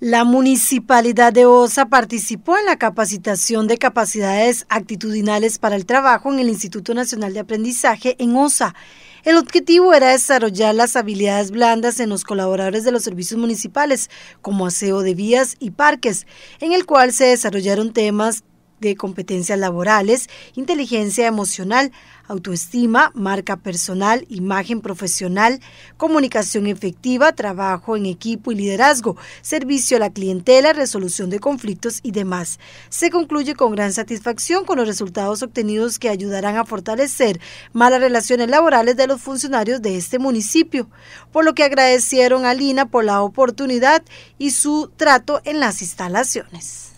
La municipalidad de Osa participó en la capacitación de capacidades actitudinales para el trabajo en el Instituto Nacional de Aprendizaje en Osa. El objetivo era desarrollar las habilidades blandas en los colaboradores de los servicios municipales, como aseo de vías y parques, en el cual se desarrollaron temas de competencias laborales, inteligencia emocional, autoestima, marca personal, imagen profesional, comunicación efectiva, trabajo en equipo y liderazgo, servicio a la clientela, resolución de conflictos y demás. Se concluye con gran satisfacción con los resultados obtenidos que ayudarán a fortalecer malas relaciones laborales de los funcionarios de este municipio, por lo que agradecieron a Lina por la oportunidad y su trato en las instalaciones.